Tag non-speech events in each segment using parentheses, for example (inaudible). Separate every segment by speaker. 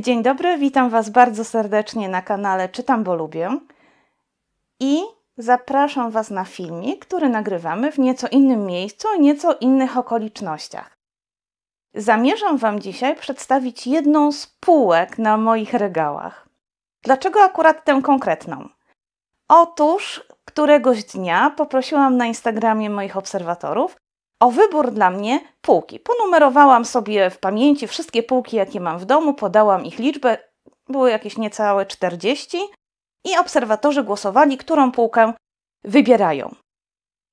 Speaker 1: Dzień dobry, witam Was bardzo serdecznie na kanale Czytam, bo lubię i zapraszam Was na filmik, który nagrywamy w nieco innym miejscu i nieco innych okolicznościach. Zamierzam Wam dzisiaj przedstawić jedną z półek na moich regałach. Dlaczego akurat tę konkretną? Otóż któregoś dnia poprosiłam na Instagramie moich obserwatorów, o wybór dla mnie półki. Ponumerowałam sobie w pamięci wszystkie półki, jakie mam w domu, podałam ich liczbę, były jakieś niecałe 40 i obserwatorzy głosowali, którą półkę wybierają.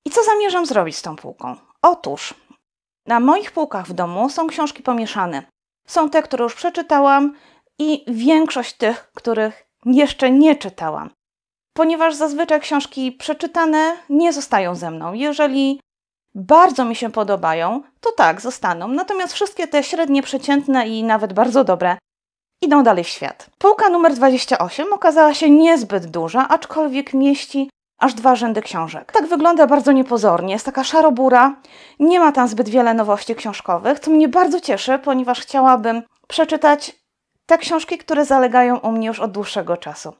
Speaker 1: I co zamierzam zrobić z tą półką? Otóż na moich półkach w domu są książki pomieszane. Są te, które już przeczytałam i większość tych, których jeszcze nie czytałam. Ponieważ zazwyczaj książki przeczytane nie zostają ze mną. Jeżeli bardzo mi się podobają, to tak, zostaną. Natomiast wszystkie te średnie, przeciętne i nawet bardzo dobre idą dalej w świat. Półka numer 28 okazała się niezbyt duża, aczkolwiek mieści aż dwa rzędy książek. Tak wygląda bardzo niepozornie, jest taka szarobura, nie ma tam zbyt wiele nowości książkowych, co mnie bardzo cieszy, ponieważ chciałabym przeczytać te książki, które zalegają u mnie już od dłuższego czasu.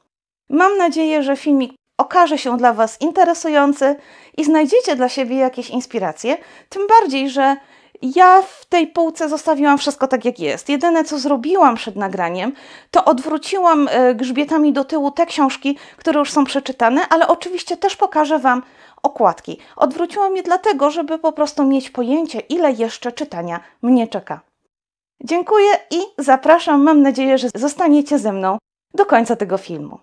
Speaker 1: Mam nadzieję, że filmik okaże się dla Was interesujący i znajdziecie dla siebie jakieś inspiracje, tym bardziej, że ja w tej półce zostawiłam wszystko tak, jak jest. Jedyne, co zrobiłam przed nagraniem, to odwróciłam e, grzbietami do tyłu te książki, które już są przeczytane, ale oczywiście też pokażę Wam okładki. Odwróciłam je dlatego, żeby po prostu mieć pojęcie, ile jeszcze czytania mnie czeka. Dziękuję i zapraszam. Mam nadzieję, że zostaniecie ze mną do końca tego filmu.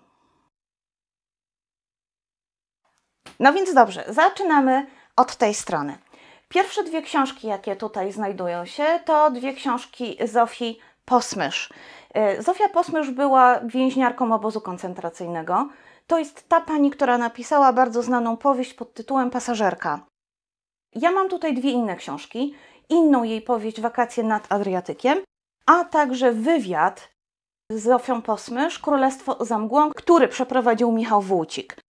Speaker 1: No więc dobrze, zaczynamy od tej strony. Pierwsze dwie książki, jakie tutaj znajdują się, to dwie książki Zofii Posmysz. Y, Zofia Posmysz była więźniarką obozu koncentracyjnego. To jest ta pani, która napisała bardzo znaną powieść pod tytułem Pasażerka. Ja mam tutaj dwie inne książki, inną jej powieść Wakacje nad Adriatykiem, a także wywiad z Zofią Posmysz, Królestwo za mgłą, który przeprowadził Michał Wójcik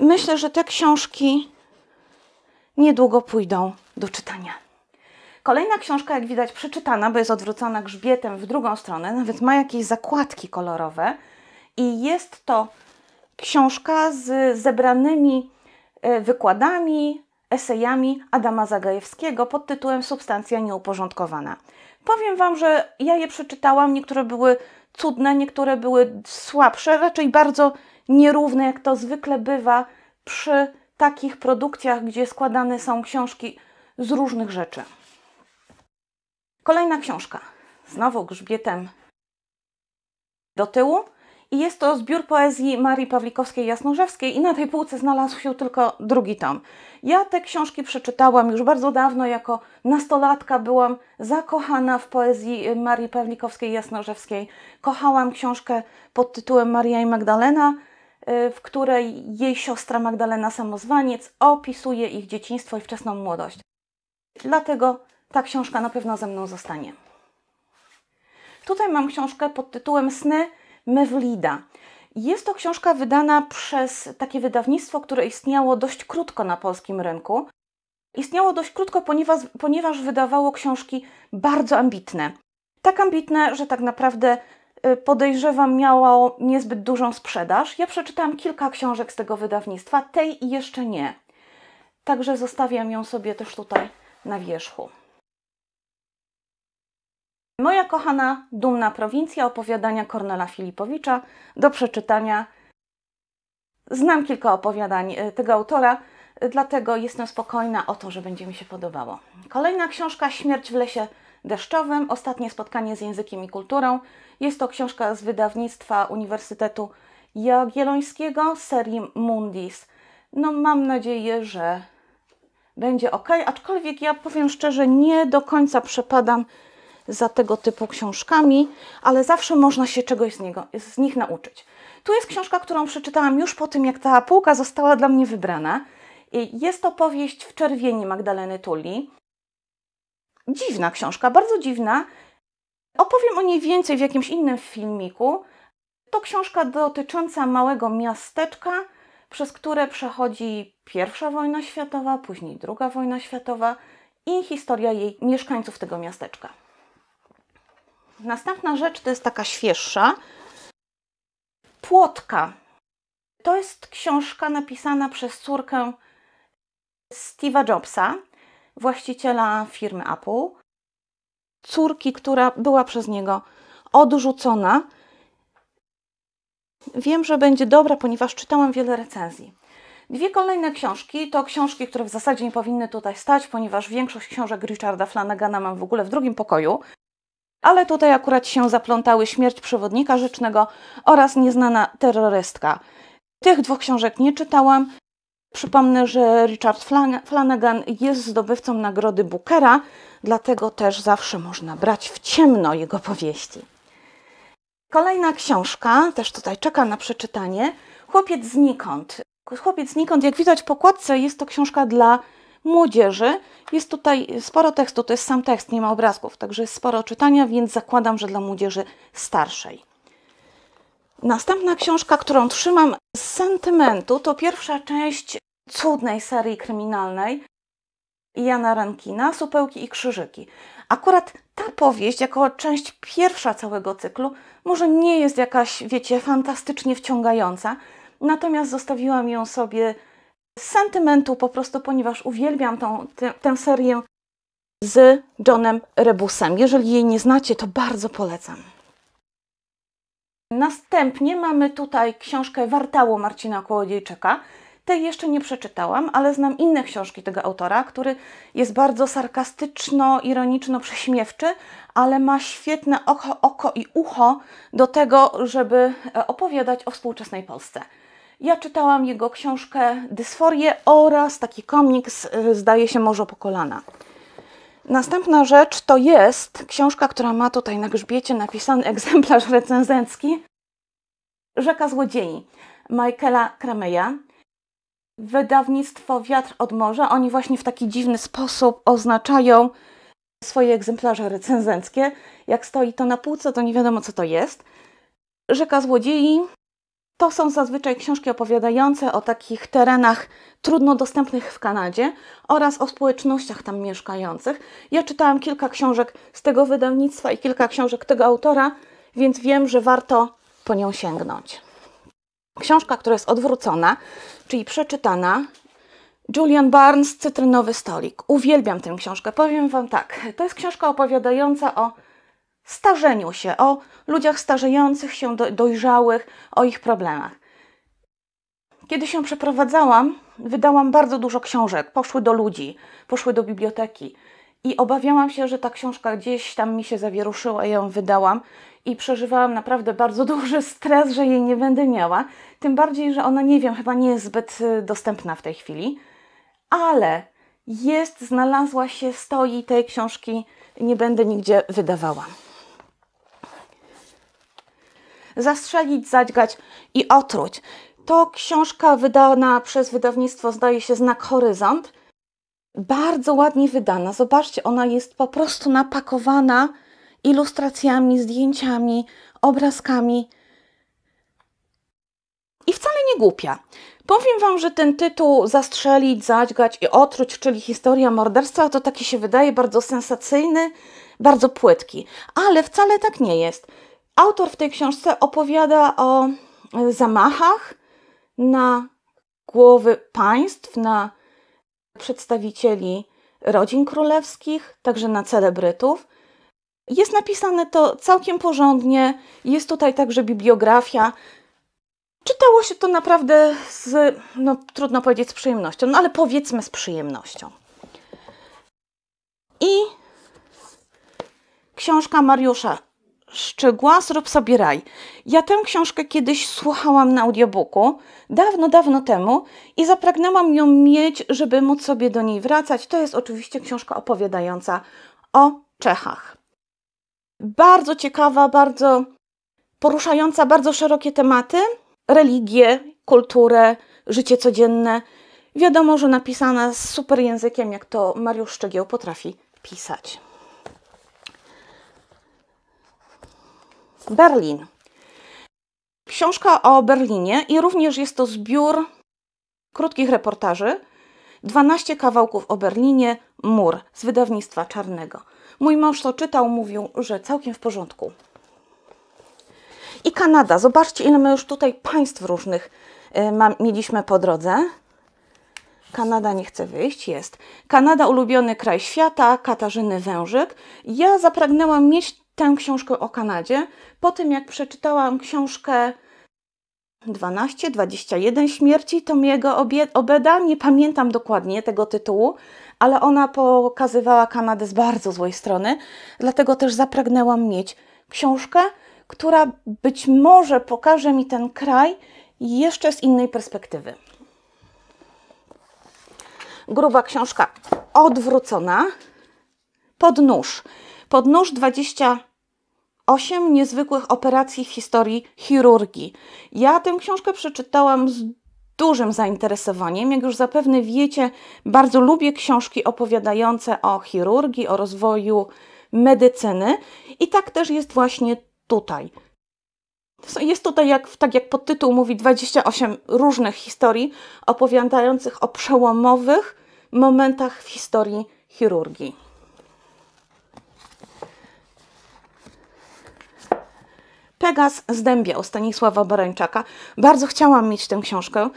Speaker 1: myślę, że te książki niedługo pójdą do czytania. Kolejna książka, jak widać, przeczytana, bo jest odwrócona grzbietem w drugą stronę, nawet ma jakieś zakładki kolorowe. I jest to książka z zebranymi e, wykładami, esejami Adama Zagajewskiego pod tytułem Substancja nieuporządkowana. Powiem Wam, że ja je przeczytałam, niektóre były cudne, niektóre były słabsze, raczej bardzo nierówne, jak to zwykle bywa przy takich produkcjach, gdzie składane są książki z różnych rzeczy. Kolejna książka, znowu grzbietem do tyłu i jest to zbiór poezji Marii Pawlikowskiej-Jasnorzewskiej i na tej półce znalazł się tylko drugi tom. Ja te książki przeczytałam już bardzo dawno, jako nastolatka byłam zakochana w poezji Marii Pawlikowskiej-Jasnorzewskiej. Kochałam książkę pod tytułem Maria i Magdalena, y, w której jej siostra Magdalena Samozwaniec opisuje ich dzieciństwo i wczesną młodość. Dlatego ta książka na pewno ze mną zostanie. Tutaj mam książkę pod tytułem Sny Mewlida. Jest to książka wydana przez takie wydawnictwo, które istniało dość krótko na polskim rynku. Istniało dość krótko, ponieważ, ponieważ wydawało książki bardzo ambitne. Tak ambitne, że tak naprawdę y, podejrzewam, miało niezbyt dużą sprzedaż. Ja przeczytałam kilka książek z tego wydawnictwa, tej jeszcze nie. Także zostawiam ją sobie też tutaj na wierzchu. Moja kochana, dumna prowincja opowiadania Kornela Filipowicza do przeczytania. Znam kilka opowiadań e, tego autora, dlatego jestem spokojna o to, że będzie mi się podobało. Kolejna książka Śmierć w lesie deszczowym, ostatnie spotkanie z językiem i kulturą. Jest to książka z wydawnictwa Uniwersytetu Jagiellońskiego serii Mundis. No mam nadzieję, że będzie ok, aczkolwiek ja powiem szczerze, nie do końca przepadam za tego typu książkami, ale zawsze można się czegoś z, niego, z nich nauczyć. Tu jest książka, którą przeczytałam już po tym, jak ta półka została dla mnie wybrana. Jest to powieść w czerwieni Magdaleny Tuli. Dziwna książka, bardzo dziwna. Opowiem o niej więcej w jakimś innym filmiku. To książka dotycząca małego miasteczka, przez które przechodzi pierwsza wojna światowa, później druga wojna światowa i historia jej mieszkańców tego miasteczka. Następna rzecz to jest taka świeższa. Płotka. To jest książka napisana przez córkę Steve'a Jobsa, właściciela firmy Apple. Córki, która była przez niego odrzucona. Wiem, że będzie dobra, ponieważ czytałam wiele recenzji. Dwie kolejne książki to książki, które w zasadzie nie powinny tutaj stać, ponieważ większość książek Richarda Flanagana mam w ogóle w drugim pokoju. Ale tutaj akurat się zaplątały śmierć przewodnika rzecznego oraz nieznana terrorystka. Tych dwóch książek nie czytałam. Przypomnę, że Richard Flanagan jest zdobywcą nagrody Bookera, dlatego też zawsze można brać w ciemno jego powieści. Kolejna książka, też tutaj czeka na przeczytanie, Chłopiec znikąd. Chłopiec znikąd, jak widać po kładce jest to książka dla młodzieży. Jest tutaj sporo tekstu, to jest sam tekst, nie ma obrazków, także jest sporo czytania, więc zakładam, że dla młodzieży starszej. Następna książka, którą trzymam z sentymentu, to pierwsza część cudnej serii kryminalnej Jana Rankina, Supełki i Krzyżyki. Akurat ta powieść, jako część pierwsza całego cyklu, może nie jest jakaś, wiecie, fantastycznie wciągająca, natomiast zostawiłam ją sobie z sentymentu po prostu, ponieważ uwielbiam tą, tę, tę serię z Johnem Rebusem. Jeżeli jej nie znacie, to bardzo polecam. Następnie mamy tutaj książkę Wartało Marcina Kołodziejczyka. Tej jeszcze nie przeczytałam, ale znam inne książki tego autora, który jest bardzo sarkastyczno, ironiczno prześmiewczy, ale ma świetne oko, oko i ucho do tego, żeby e, opowiadać o współczesnej Polsce. Ja czytałam jego książkę Dysforię oraz taki komiks, y, zdaje się, Morze po kolana. Następna rzecz to jest książka, która ma tutaj na grzbiecie napisany (laughs) egzemplarz recenzencki Rzeka Złodziei Michaela Krameja. Wydawnictwo Wiatr od Morza. Oni właśnie w taki dziwny sposób oznaczają swoje egzemplarze recenzenckie. Jak stoi to na półce, to nie wiadomo co to jest. Rzeka Złodziei to są zazwyczaj książki opowiadające o takich terenach trudno dostępnych w Kanadzie oraz o społecznościach tam mieszkających. Ja czytałam kilka książek z tego wydawnictwa i kilka książek tego autora, więc wiem, że warto po nią sięgnąć. Książka, która jest odwrócona, czyli przeczytana, Julian Barnes, Cytrynowy Stolik. Uwielbiam tę książkę. Powiem Wam tak, to jest książka opowiadająca o starzeniu się, o ludziach starzejących się, dojrzałych, o ich problemach. Kiedy się przeprowadzałam, wydałam bardzo dużo książek, poszły do ludzi, poszły do biblioteki. I obawiałam się, że ta książka gdzieś tam mi się zawieruszyła Ja ją wydałam. I przeżywałam naprawdę bardzo (laughs) duży stres, że jej nie będę miała. Tym bardziej, że ona, nie wiem, chyba nie jest zbyt y, dostępna w tej chwili. Ale jest, znalazła się, stoi, tej książki nie będę nigdzie wydawała zastrzelić, zadźgać i otruć. To książka wydana przez wydawnictwo, zdaje się, Znak Horyzont. Bardzo ładnie wydana. Zobaczcie, ona jest po prostu napakowana ilustracjami, zdjęciami, obrazkami. I wcale nie głupia. Powiem Wam, że ten tytuł Zastrzelić, Zadźgać i Otruć, czyli historia morderstwa, to taki się wydaje bardzo sensacyjny, bardzo płytki. Ale wcale tak nie jest. Autor w tej książce opowiada o e, zamachach na głowy państw, na przedstawicieli rodzin królewskich, także na celebrytów. Jest napisane to całkiem porządnie, jest tutaj także bibliografia. Czytało się to naprawdę z, no trudno powiedzieć z przyjemnością, no ale powiedzmy z przyjemnością. I książka Mariusza Szczegła, zrób sobie raj. Ja tę książkę kiedyś słuchałam na audiobooku, dawno, dawno temu i zapragnęłam ją mieć, żeby móc sobie do niej wracać. To jest oczywiście książka opowiadająca o Czechach. Bardzo ciekawa, bardzo poruszająca bardzo szerokie tematy: religię, kulturę, życie codzienne. Wiadomo, że napisana z super językiem, jak to Mariusz Szczegieł potrafi pisać. Berlin. Książka o Berlinie i również jest to zbiór krótkich reportaży 12 kawałków o Berlinie, mur z wydawnictwa czarnego. Mój mąż to czytał, mówił, że całkiem w porządku. I Kanada. Zobaczcie, ile my już tutaj państw różnych y, ma, mieliśmy po drodze. Kanada nie chce wyjść, jest. Kanada, ulubiony kraj świata, Katarzyny Wężyk. Ja zapragnęłam mieć tę książkę o Kanadzie, po tym jak przeczytałam książkę 12, 21 śmierci Tomiego Obeda, nie pamiętam dokładnie tego tytułu, ale ona pokazywała Kanadę z bardzo złej strony, dlatego też zapragnęłam mieć książkę, która być może pokaże mi ten kraj jeszcze z innej perspektywy. Gruba książka odwrócona pod nóż. Pod nóż 20 Osiem niezwykłych operacji w historii chirurgii. Ja tę książkę przeczytałam z dużym zainteresowaniem. Jak już zapewne wiecie, bardzo lubię książki opowiadające o chirurgii, o rozwoju medycyny i tak też jest właśnie tutaj. Jest tutaj, jak, tak jak podtytuł mówi, 28 różnych historii opowiadających o przełomowych momentach w historii chirurgii. Pegas u Stanisława Barańczaka. Bardzo chciałam mieć tę książkę,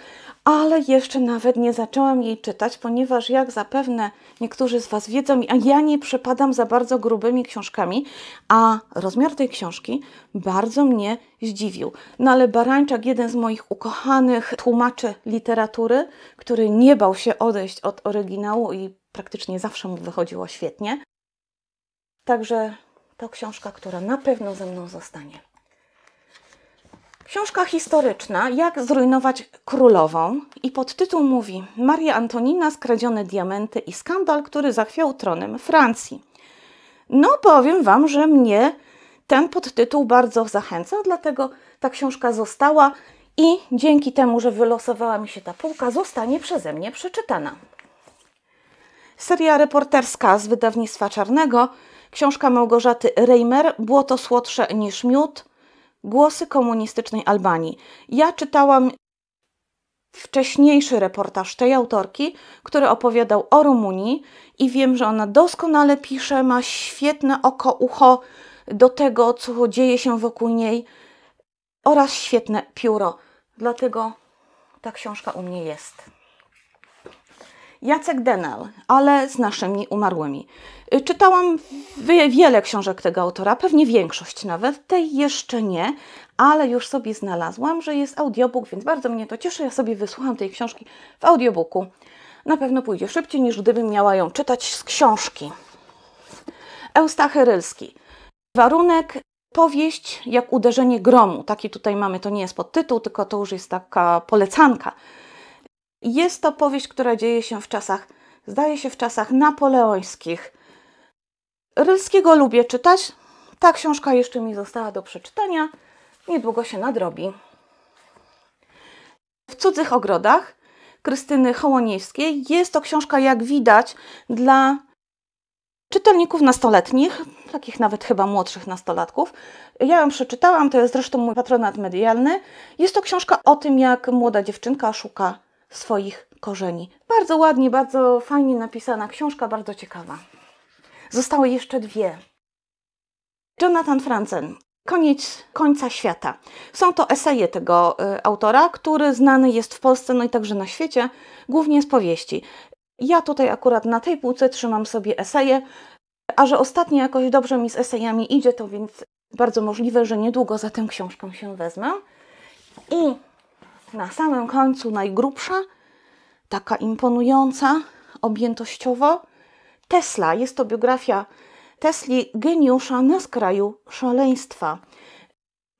Speaker 1: ale jeszcze nawet nie zaczęłam jej czytać, ponieważ jak zapewne niektórzy z Was wiedzą, a ja nie przepadam za bardzo grubymi książkami, a rozmiar tej książki bardzo mnie zdziwił. No ale Barańczak, jeden z moich ukochanych tłumaczy literatury, który nie bał się odejść od oryginału i praktycznie zawsze mu wychodziło świetnie. Także to książka, która na pewno ze mną zostanie. Książka historyczna Jak zrujnować królową i podtytuł mówi Maria Antonina, skradzione diamenty i skandal, który zachwiał tronem Francji. No powiem Wam, że mnie ten podtytuł bardzo zachęca, dlatego ta książka została i dzięki temu, że wylosowała mi się ta półka, zostanie przeze mnie przeczytana. Seria reporterska z wydawnictwa Czarnego, książka Małgorzaty Reimer, Błoto słodsze niż miód – Głosy komunistycznej Albanii. Ja czytałam wcześniejszy reportaż tej autorki, który opowiadał o Rumunii i wiem, że ona doskonale pisze, ma świetne oko, ucho do tego, co dzieje się wokół niej oraz świetne pióro. Dlatego ta książka u mnie jest. Jacek Denel, ale z naszymi umarłymi. Y, czytałam wiele książek tego autora, pewnie większość nawet, tej jeszcze nie, ale już sobie znalazłam, że jest audiobook, więc bardzo mnie to cieszy. Ja sobie wysłucham tej książki w audiobooku. Na pewno pójdzie szybciej niż gdybym miała ją czytać z książki. Eustachy Rylski. Warunek powieść jak uderzenie gromu. Taki tutaj mamy, to nie jest podtytuł, tylko to już jest taka polecanka. Jest to powieść, która dzieje się w czasach, zdaje się w czasach napoleońskich. Rylskiego lubię czytać. Ta książka jeszcze mi została do przeczytania. Niedługo się nadrobi. W cudzych ogrodach Krystyny Hołoniewskiej jest to książka, jak widać, dla czytelników nastoletnich, takich nawet chyba młodszych nastolatków. Ja ją przeczytałam, to jest zresztą mój patronat medialny. Jest to książka o tym, jak młoda dziewczynka szuka swoich korzeni. Bardzo ładnie, bardzo fajnie napisana książka, bardzo ciekawa. Zostały jeszcze dwie. Jonathan Franzen, Koniec końca świata. Są to eseje tego y, autora, który znany jest w Polsce, no i także na świecie, głównie z powieści. Ja tutaj akurat na tej półce trzymam sobie eseje, a że ostatnio jakoś dobrze mi z esejami idzie, to więc bardzo możliwe, że niedługo za tę książką się wezmę. I na samym końcu najgrubsza, taka imponująca objętościowo, Tesla. Jest to biografia Tesli, geniusza na skraju szaleństwa.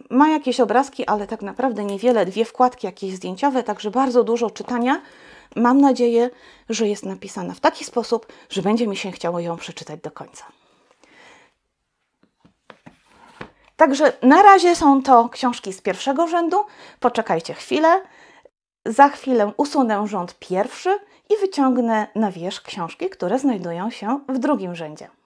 Speaker 1: Ma jakieś obrazki, ale tak naprawdę niewiele, dwie wkładki jakieś zdjęciowe, także bardzo dużo czytania. Mam nadzieję, że jest napisana w taki sposób, że będzie mi się chciało ją przeczytać do końca. Także na razie są to książki z pierwszego rzędu. Poczekajcie chwilę. Za chwilę usunę rząd pierwszy i wyciągnę na wierzch książki, które znajdują się w drugim rzędzie.